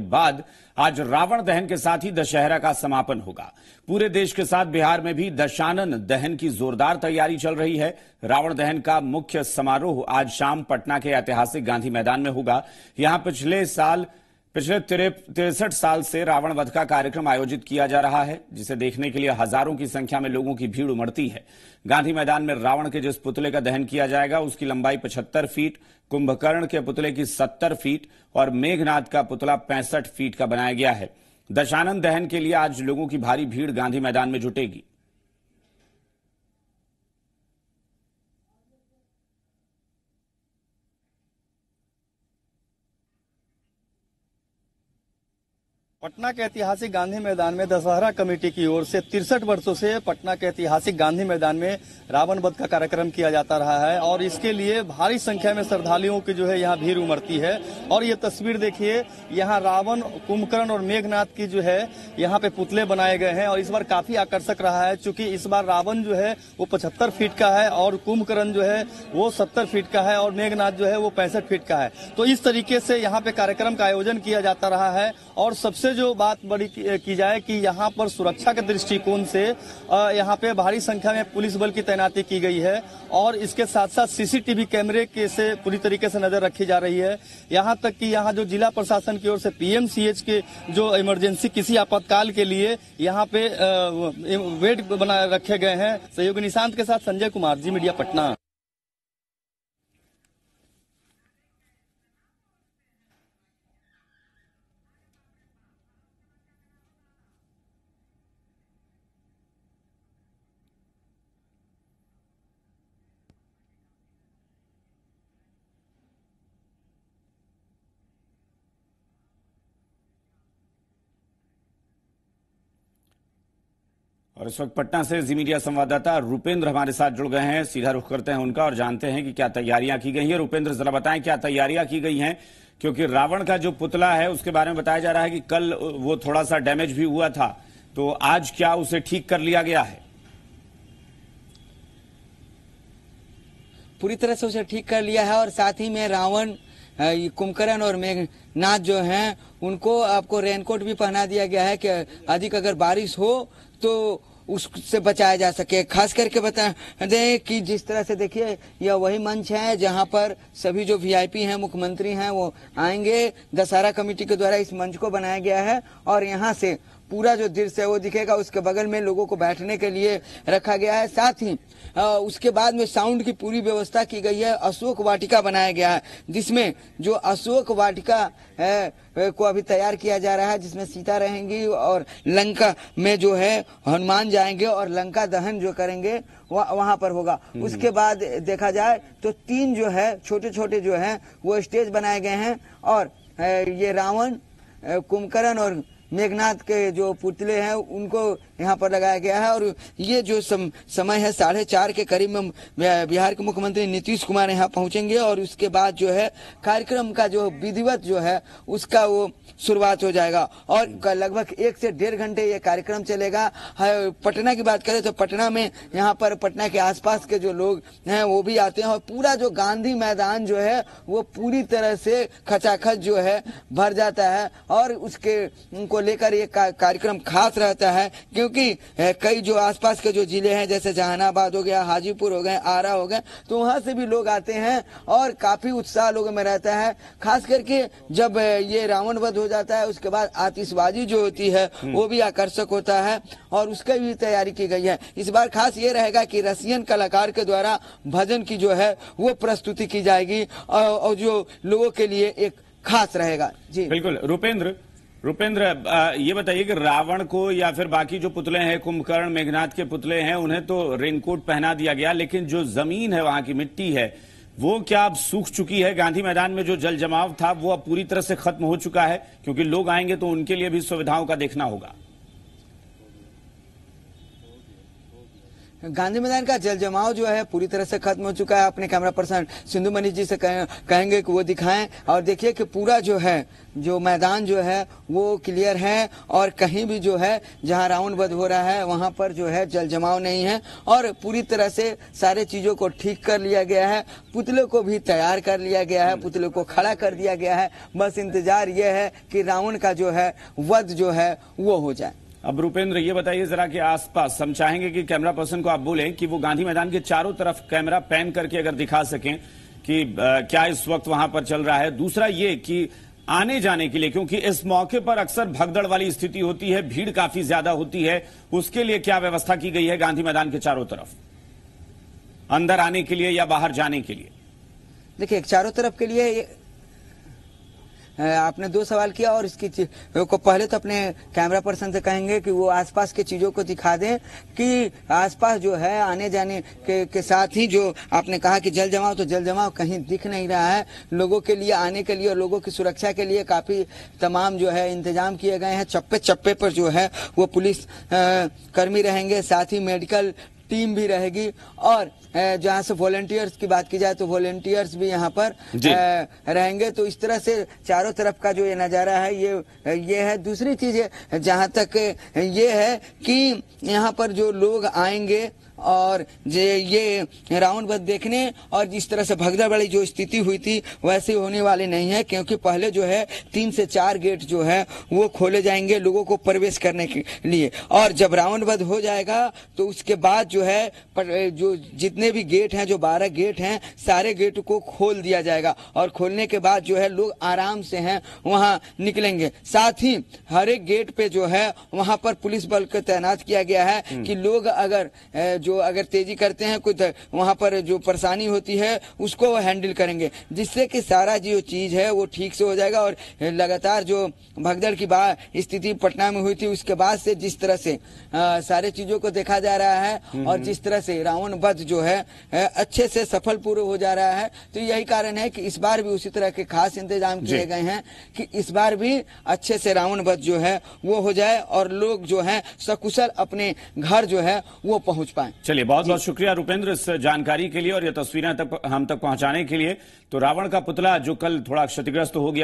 बाद आज रावण दहन के साथ ही दशहरा का समापन होगा पूरे देश के साथ बिहार में भी दशानन दहन की जोरदार तैयारी चल रही है रावण दहन का मुख्य समारोह आज शाम पटना के ऐतिहासिक गांधी मैदान में होगा यहां पिछले साल पिछले तिरसठ साल से रावण वध का कार्यक्रम आयोजित किया जा रहा है जिसे देखने के लिए हजारों की संख्या में लोगों की भीड़ उमड़ती है गांधी मैदान में रावण के जिस पुतले का दहन किया जाएगा उसकी लंबाई 75 फीट कुंभकर्ण के पुतले की 70 फीट और मेघनाथ का पुतला 65 फीट का बनाया गया है दशानंद दहन के लिए आज लोगों की भारी भीड़ गांधी मैदान में जुटेगी पटना के ऐतिहासिक गांधी मैदान में दशहरा कमेटी की ओर से तिरसठ वर्षों से पटना के ऐतिहासिक गांधी मैदान में रावण वध का कार्यक्रम किया जाता रहा है और इसके लिए भारी संख्या में श्रद्धालुओं की जो है यहाँ भीड़ उमड़ती है और ये तस्वीर देखिए यहाँ रावण कुंभकर्ण और मेघनाथ की जो है यहाँ पे पुतले बनाए गए हैं और इस बार काफी आकर्षक रहा है चूंकि इस बार रावण जो है वो पचहत्तर फीट का है और कुंभकर्ण जो है वो सत्तर फीट का है और मेघनाथ जो है वो पैंसठ फीट का है तो इस तरीके से यहाँ पे कार्यक्रम का आयोजन किया जाता रहा है और सबसे जो बात बड़ी की, जाए कि यहाँ पर सुरक्षा के दृष्टिकोण से यहाँ पे भारी संख्या में पुलिस बल की तैनाती की गई है और इसके साथ साथ सीसीटीवी कैमरे के से पूरी तरीके से नजर रखी जा रही है यहाँ तक कि यहाँ जो जिला प्रशासन की ओर से पीएमसीएच के जो इमरजेंसी किसी आपातकाल के लिए यहाँ पे वेट बना रखे गए हैं सहयोगी निशांत के साथ संजय कुमार जी मीडिया पटना और इस वक्त पटना से जी मीडिया संवाददाता रूपेंद्र हमारे साथ जुड़ गए हैं सीधा रुख करते हैं उनका और जानते हैं कि क्या तैयारियां की गई हैं रूपेंद्र जरा बताएं क्या तैयारियां की गई हैं क्योंकि रावण का जो पुतला है उसके बारे में बताया जा रहा है कि कल वो थोड़ा सा डैमेज भी हुआ था तो आज क्या उसे ठीक कर लिया गया है पूरी तरह से उसे ठीक कर लिया है और साथ ही में रावण कुमकरण और मेघनाथ जो हैं उनको आपको रेनकोट भी पहना दिया गया है कि अधिक अगर बारिश हो तो उससे बचाया जा सके खास करके बता दें कि जिस तरह से देखिए यह वही मंच है जहां पर सभी जो वीआईपी हैं मुख्यमंत्री हैं वो आएंगे दशहरा कमेटी के द्वारा इस मंच को बनाया गया है और यहां से पूरा जो दृश्य है वो दिखेगा उसके बगल में लोगों को बैठने के लिए रखा गया है साथ ही उसके बाद में साउंड की पूरी व्यवस्था की गई है अशोक वाटिका बनाया गया है जिसमें जो अशोक वाटिका है को अभी तैयार किया जा रहा है जिसमें सीता रहेंगी और लंका में जो है हनुमान जाएंगे और लंका दहन जो करेंगे वह वहां पर होगा हम्म। उसके बाद देखा जाए तो तीन जो है छोटे छोटे जो है वो स्टेज बनाए गए हैं और ये रावण कुंभकर्ण और मेघनाथ के जो पुतले हैं उनको यहाँ पर लगाया गया है और ये जो सम, समय है साढ़े चार के करीब में बिहार के मुख्यमंत्री नीतीश कुमार यहाँ पहुंचेंगे और उसके बाद जो है कार्यक्रम का जो विधिवत जो है उसका वो शुरुआत हो जाएगा और लगभग एक से डेढ़ घंटे ये कार्यक्रम चलेगा पटना की बात करें तो पटना में यहाँ पर पटना के आसपास के जो लोग हैं वो भी आते हैं और पूरा जो गांधी मैदान जो है वो पूरी तरह से खचाखच जो है भर जाता है और उसके को लेकर ये कार्यक्रम खास रहता है कि क्योंकि कई जो आसपास के जो जिले हैं जैसे जहानाबाद हो गया हाजीपुर हो गए आरा हो गए तो वहाँ से भी लोग आते हैं और काफी उत्साह लोगों में रहता है खास करके जब ये रावण वध हो जाता है उसके बाद आतिशबाजी जो होती है हम्म। वो भी आकर्षक होता है और उसकी भी तैयारी की गई है इस बार खास ये रहेगा कि रसियन कलाकार के द्वारा भजन की जो है वो प्रस्तुति की जाएगी और जो लोगों के लिए एक खास रहेगा जी बिल्कुल रूपेंद्र रुपेंद्र ये बताइए कि रावण को या फिर बाकी जो पुतले हैं कुंभकर्ण मेघनाथ के पुतले हैं उन्हें तो रेनकोट पहना दिया गया लेकिन जो जमीन है वहां की मिट्टी है वो क्या अब सूख चुकी है गांधी मैदान में जो जल जमाव था वो अब पूरी तरह से खत्म हो चुका है क्योंकि लोग आएंगे तो उनके लिए भी सुविधाओं का देखना होगा गांधी मैदान का जल जमाव जो है पूरी तरह से खत्म हो चुका है अपने कैमरा पर्सन सिंधु मणि जी से कहेंगे कि वो दिखाएं और देखिए कि पूरा जो है जो मैदान जो है वो क्लियर है और कहीं भी जो है जहां बद हो रहा है वहां पर जो है जल जमाव नहीं है और पूरी तरह से सारे चीजों को ठीक कर लिया गया है पुतले को भी तैयार कर लिया गया है पुतलों को खड़ा कर दिया गया है बस इंतजार यह है कि रावण का जो है वध जो है वो हो जाए अब रूपेंद्र ये बताइए जरा कि आसपास हम चाहेंगे कि कैमरा पर्सन को आप बोलें कि वो गांधी मैदान के चारों तरफ कैमरा पैन करके अगर दिखा सकें कि आ, क्या इस वक्त वहां पर चल रहा है दूसरा ये कि आने जाने के लिए क्योंकि इस मौके पर अक्सर भगदड़ वाली स्थिति होती है भीड़ काफी ज्यादा होती है उसके लिए क्या व्यवस्था की गई है गांधी मैदान के चारों तरफ अंदर आने के लिए या बाहर जाने के लिए देखिए चारों तरफ के लिए आपने दो सवाल किया और इसकी को पहले तो अपने कैमरा पर्सन से कहेंगे कि वो आसपास की चीज़ों को दिखा दें कि आसपास जो है आने जाने के, के साथ ही जो आपने कहा कि जल जमाव तो जल जमाव कहीं दिख नहीं रहा है लोगों के लिए आने के लिए और लोगों की सुरक्षा के लिए काफ़ी तमाम जो है इंतजाम किए गए हैं चप्पे चप्पे पर जो है वो पुलिस कर्मी रहेंगे साथ ही मेडिकल टीम भी रहेगी और जहाँ से वॉलेंटियर्स की बात की जाए तो वॉलेंटियर्स भी यहाँ पर रहेंगे तो इस तरह से चारों तरफ का जो ये नज़ारा है ये ये है दूसरी चीज़ जहाँ तक ये है कि यहाँ पर जो लोग आएंगे और ये राउंड बस देखने और जिस तरह से भगदा वाली जो स्थिति हुई थी वैसे होने वाली नहीं है क्योंकि पहले जो है तीन से चार गेट जो है वो खोले जाएंगे लोगों को प्रवेश करने के लिए और जब राउंड वध हो जाएगा तो उसके बाद जो है जो जितने भी गेट हैं जो बारह गेट हैं सारे गेट को खोल दिया जाएगा और खोलने के बाद जो है लोग आराम से हैं वहाँ निकलेंगे साथ ही हर एक गेट पे जो है वहाँ पर पुलिस बल को तैनात किया गया है हम्म। कि लोग अगर जो अगर तेजी करते हैं कुछ वहाँ पर जो परेशानी होती है उसको वो हैंडल करेंगे जिससे कि सारा जो चीज़ है वो ठीक से हो जाएगा और लगातार जो भगदड़ की स्थिति पटना में हुई थी उसके बाद से जिस तरह से आ, सारे चीज़ों को देखा जा रहा है हम्म, और हम्म। जिस तरह से रावण वध जो है अच्छे से सफल पूर्व हो जा रहा है तो यही कारण है कि इस बार भी उसी तरह के खास इंतजाम किए गए हैं कि इस बार भी अच्छे से रावण वध जो है वो हो जाए और लोग जो है सकुशल अपने घर जो है वो पहुंच पाए चलिए बहुत बहुत शुक्रिया रूपेंद्र इस जानकारी के लिए और ये तस्वीरें तक हम तक पहुंचाने के लिए तो रावण का पुतला जो कल थोड़ा क्षतिग्रस्त हो गया